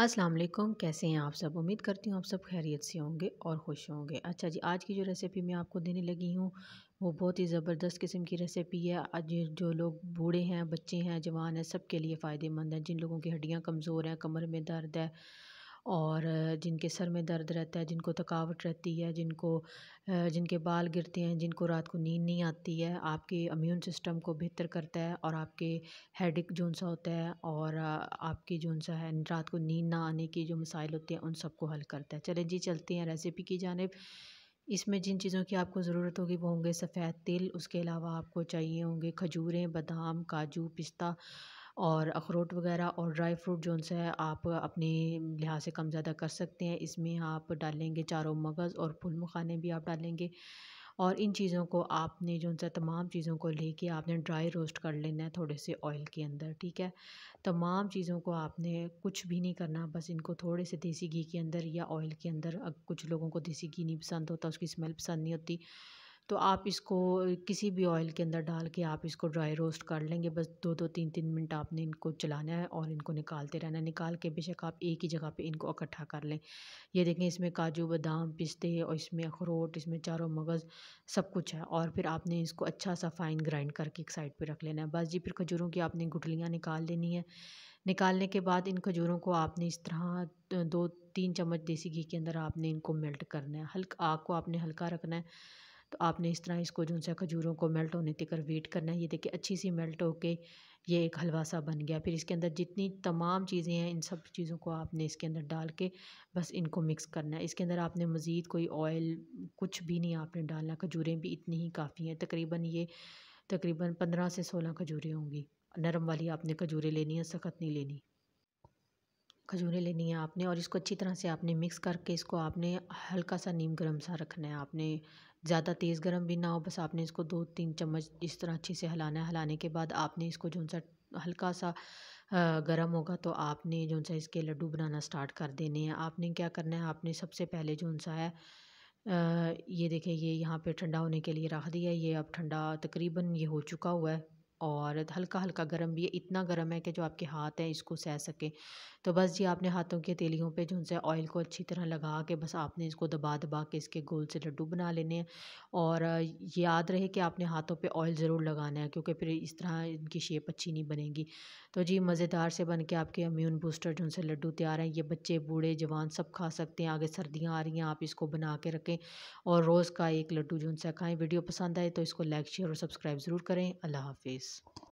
अस्सलाम वालेकुम कैसे हैं आप सब उम्मीद करती हूँ आप सब खैरियत से होंगे और खुश होंगे अच्छा जी आज की जो रेसिपी मैं आपको देने लगी हूँ वो बहुत ही ज़बरदस्त किस्म की रेसिपी है आज जो लोग बूढ़े हैं बच्चे हैं जवान हैं सब के लिए फ़ायदेमंद है जिन लोगों की हड्डियाँ कमज़ोर हैं कमर में दर्द है और जिनके सर में दर्द रहता है जिनको थकावट रहती है जिनको जिनके बाल गिरते हैं जिनको रात को नींद नहीं आती है आपके इम्यून सिस्टम को बेहतर करता है और आपके हेडेक जोन सा होता है और आपकी जौन सा है रात को नींद ना आने के जो मसाइल होते हैं उन सबको हल करता है चले जी चलते हैं रेसिपी की जानब इसमें जिन चीज़ों की आपको ज़रूरत होगी वो होंगे सफ़ेद तिल उसके अलावा आपको चाहिए होंगे खजूरें बादाम काजू पिस्ता और अखरोट वगैरह और ड्राई फ्रूट जो सा है आप अपने लिहाज से कम ज़्यादा कर सकते हैं इसमें आप डालेंगे चारों मगज़ और फुल मखाने भी आप डालेंगे और इन चीज़ों को आपने जो है तमाम चीज़ों को लेके आपने ड्राई रोस्ट कर लेना है थोड़े से ऑयल के अंदर ठीक है तमाम चीज़ों को आपने कुछ भी नहीं करना बस इनको थोड़े से देसी घी के अंदर या ऑयल के अंदर कुछ लोगों को देसी घी नहीं पसंद होता उसकी स्मेल पसंद नहीं होती तो आप इसको किसी भी ऑयल के अंदर डाल के आप इसको ड्राई रोस्ट कर लेंगे बस दो दो तीन तीन मिनट आपने इनको चलाना है और इनको निकालते रहना है निकाल के बेशक आप एक ही जगह पे इनको इकट्ठा कर लें ये देखें इसमें काजू बादाम पिस्ते और इसमें अखरोट इसमें चारों मगज़ सब कुछ है और फिर आपने इसको अच्छा सा फाइन ग्राइंड करके एक साइड पर रख लेना है बस जी फिर खजूरों की आपने गुटलियाँ निकाल लेनी है निकालने के बाद इन खजूरों को आपने इस तरह दो तीन चम्मच देसी घी के अंदर आपने इनको मेल्ट करना है हल्का आग को आपने हल्का रखना है तो आपने इस तरह इसको जो सा खजूरों को मेल्ट होने तक वेट करना है ये देखिए अच्छी सी मेल्ट होके ये एक हलवा सा बन गया फिर इसके अंदर जितनी तमाम चीज़ें हैं इन सब चीज़ों को आपने इसके अंदर डाल के बस इनको मिक्स करना है इसके अंदर आपने मज़ीद कोई ऑयल कुछ भी नहीं आपने डालना खजूरें भी इतनी ही काफ़ी हैं तकरीबन ये तकरीबन पंद्रह से सोलह खजूरें होंगी नरम वाली आपने खजूरें लेनी है सख्त नहीं लेनी खजूरें लेनी है आपने और इसको अच्छी तरह से आपने मिक्स करके इसको आपने हल्का सा नीम गर्म सा रखना है आपने ज़्यादा तेज़ गर्म भी ना हो बस आपने इसको दो तीन चम्मच इस तरह अच्छे से हलाना है हलाने के बाद आपने इसको जो सा हल्का सा गर्म होगा तो आपने जो सा इसके लड्डू बनाना स्टार्ट कर देने हैं आपने क्या करना है आपने सबसे पहले जो सा है ये देखें ये यहाँ पे ठंडा होने के लिए रख दिया ये अब ठंडा तकरीबन ये हो चुका हुआ है और हल्का हल्का गर्म भी है इतना गर्म है कि जो आपके हाथ हैं इसको सह सके तो बस जी आपने हाथों की तेलियों पे जो उनसे ऑयल को अच्छी तरह लगा के बस आपने इसको दबा दबा के इसके गोल से लड्डू बना लेने हैं और याद रहे कि आपने हाथों पे ऑयल ज़रूर लगाना है क्योंकि फिर इस तरह इनकी शेप अच्छी नहीं बनेगी तो जी मज़ेदार से बन के आपके इम्यून बूस्टर जो उनसे लड्डू तैयार हैं ये बच्चे बूढ़े जवान सब खा सकते हैं आगे सर्दियाँ आ रही हैं आप इसको बना के रखें और रोज़ का एक लड्डू जो उनसे खाएँ वीडियो पसंद आए तो इसको लाइक शेयर और सब्सक्राइब ज़रूर करें अल्लाह हाफिज़ です。